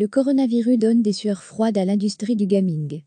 le coronavirus donne des sueurs froides à l'industrie du gaming.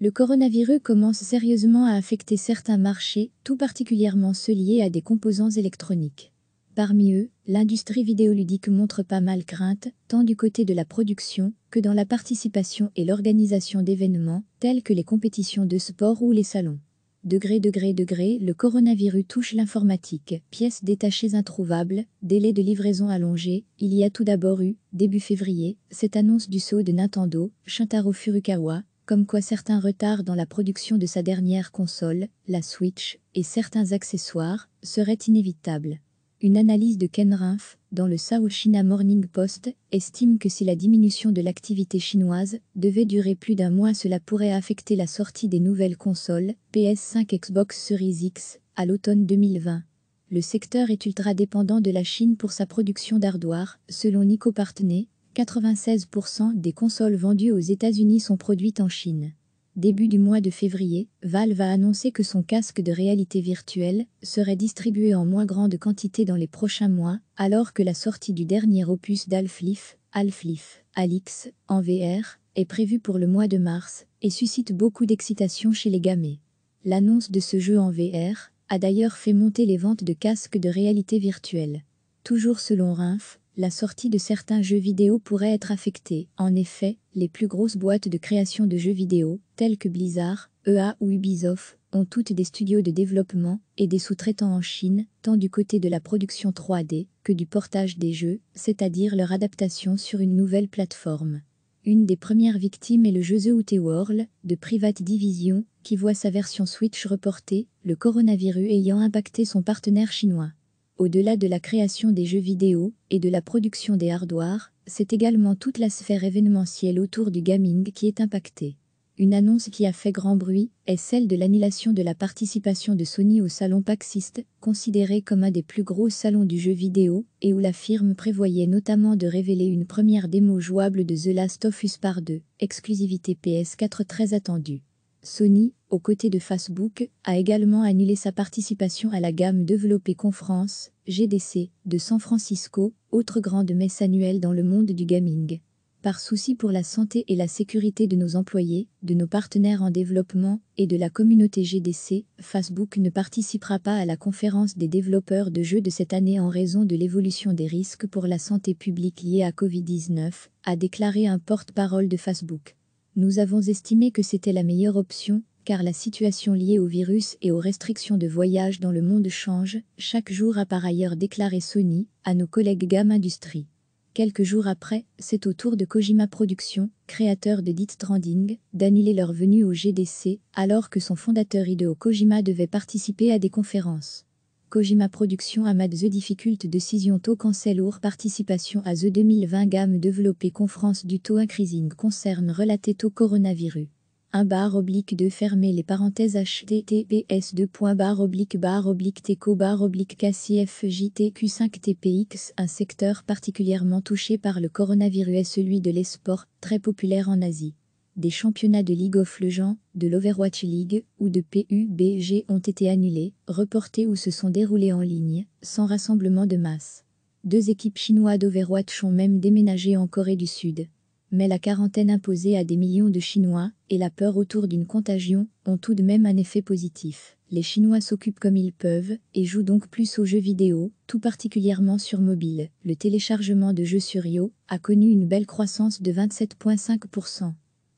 Le coronavirus commence sérieusement à affecter certains marchés, tout particulièrement ceux liés à des composants électroniques. Parmi eux, l'industrie vidéoludique montre pas mal crainte, tant du côté de la production que dans la participation et l'organisation d'événements tels que les compétitions de sport ou les salons. Degré, degré, degré, le coronavirus touche l'informatique. Pièces détachées introuvables, délai de livraison allongé, il y a tout d'abord eu, début février, cette annonce du saut de Nintendo, Shintaro Furukawa, comme quoi certains retards dans la production de sa dernière console, la Switch, et certains accessoires, seraient inévitables. Une analyse de Ken Rinf, dans le Sao China Morning Post estime que si la diminution de l'activité chinoise devait durer plus d'un mois, cela pourrait affecter la sortie des nouvelles consoles PS5 Xbox Series X à l'automne 2020. Le secteur est ultra dépendant de la Chine pour sa production d'ardoires. selon Nico Partner, 96% des consoles vendues aux États-Unis sont produites en Chine début du mois de février, Valve a annoncé que son casque de réalité virtuelle serait distribué en moins grande quantité dans les prochains mois, alors que la sortie du dernier opus d'Alflif, Alflif, Alix, en VR, est prévue pour le mois de mars et suscite beaucoup d'excitation chez les gamers. L'annonce de ce jeu en VR a d'ailleurs fait monter les ventes de casques de réalité virtuelle. Toujours selon Rinf, la sortie de certains jeux vidéo pourrait être affectée. En effet, les plus grosses boîtes de création de jeux vidéo, telles que Blizzard, EA ou Ubisoft, ont toutes des studios de développement et des sous-traitants en Chine, tant du côté de la production 3D que du portage des jeux, c'est-à-dire leur adaptation sur une nouvelle plateforme. Une des premières victimes est le jeu The Outer World de Private Division, qui voit sa version Switch reportée, le coronavirus ayant impacté son partenaire chinois. Au-delà de la création des jeux vidéo et de la production des hardwares, c'est également toute la sphère événementielle autour du gaming qui est impactée. Une annonce qui a fait grand bruit est celle de l'annulation de la participation de Sony au salon Paxist, considéré comme un des plus gros salons du jeu vidéo et où la firme prévoyait notamment de révéler une première démo jouable de The Last of Us Part 2, exclusivité PS4 très attendue. Sony, aux côtés de Facebook, a également annulé sa participation à la gamme développée Conference, GDC, de San Francisco, autre grande messe annuelle dans le monde du gaming. Par souci pour la santé et la sécurité de nos employés, de nos partenaires en développement et de la communauté GDC, Facebook ne participera pas à la conférence des développeurs de jeux de cette année en raison de l'évolution des risques pour la santé publique liés à Covid-19, a déclaré un porte-parole de Facebook. Nous avons estimé que c'était la meilleure option, car la situation liée au virus et aux restrictions de voyage dans le monde change, chaque jour a par ailleurs déclaré Sony à nos collègues Gamme Industries. Quelques jours après, c'est au tour de Kojima Productions, créateur de dit Stranding, d'annuler leur venue au GDC, alors que son fondateur Hideo Kojima devait participer à des conférences. Kojima Production Amad The Difficult Decision taux Cancel lourd Participation à The 2020 Gamme Développée conférence du taux Increasing Concerne Relaté To Coronavirus un bar oblique de fermer les parenthèses https 2 barre oblique bar oblique teco bar oblique kcfjtq 5 tpx un secteur particulièrement touché par le coronavirus est celui de l'esport très populaire en Asie des championnats de League of Legends, de l'Overwatch League ou de PUBG ont été annulés, reportés ou se sont déroulés en ligne, sans rassemblement de masse. Deux équipes chinoises d'Overwatch ont même déménagé en Corée du Sud. Mais la quarantaine imposée à des millions de Chinois et la peur autour d'une contagion ont tout de même un effet positif. Les Chinois s'occupent comme ils peuvent et jouent donc plus aux jeux vidéo, tout particulièrement sur mobile. Le téléchargement de jeux sur Yo a connu une belle croissance de 27,5%.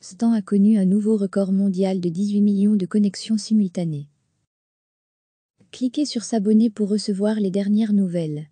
Stan a connu un nouveau record mondial de 18 millions de connexions simultanées. Cliquez sur s'abonner pour recevoir les dernières nouvelles.